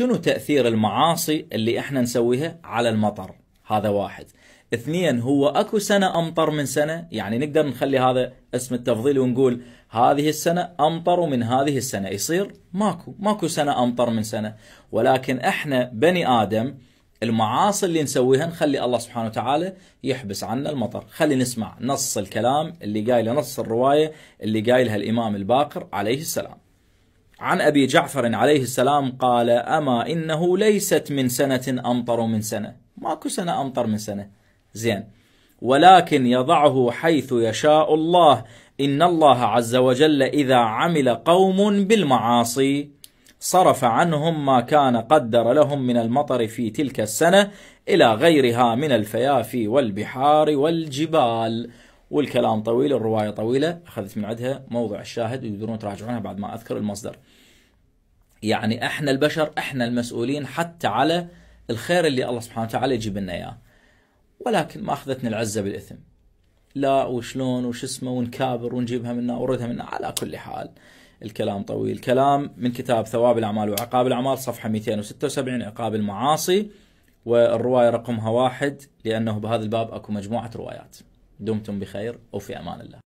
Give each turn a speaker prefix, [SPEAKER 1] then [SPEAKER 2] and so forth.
[SPEAKER 1] شنو تاثير المعاصي اللي احنا نسويها على المطر هذا واحد اثنين هو اكو سنه امطر من سنه يعني نقدر نخلي هذا اسم التفضيل ونقول هذه السنه امطر من هذه السنه يصير ماكو ماكو سنه امطر من سنه ولكن احنا بني ادم المعاصي اللي نسويها نخلي الله سبحانه وتعالى يحبس عنا المطر خلي نسمع نص الكلام اللي قايله نص الروايه اللي قايلها الامام الباقر عليه السلام عن أبي جعفر عليه السلام قال أما إنه ليست من سنة أمطر من سنة ماكو سنة أمطر من سنة زين ولكن يضعه حيث يشاء الله إن الله عز وجل إذا عمل قوم بالمعاصي صرف عنهم ما كان قدر لهم من المطر في تلك السنة إلى غيرها من الفيافي والبحار والجبال والكلام طويل الرواية طويلة أخذت من عندها موضع الشاهد ويقدرون تراجعونها بعد ما أذكر المصدر يعني احنا البشر احنا المسؤولين حتى على الخير اللي الله سبحانه وتعالى يجيب لنا اياه ولكن ما اخذتنا العزه بالاثم لا وشلون وش اسمه ونكابر ونجيبها منا وردها منا على كل حال الكلام طويل كلام من كتاب ثواب الاعمال وعقاب الاعمال صفحه 276 عقاب المعاصي والروايه رقمها واحد لانه بهذا الباب اكو مجموعه روايات دمتم بخير وفي امان الله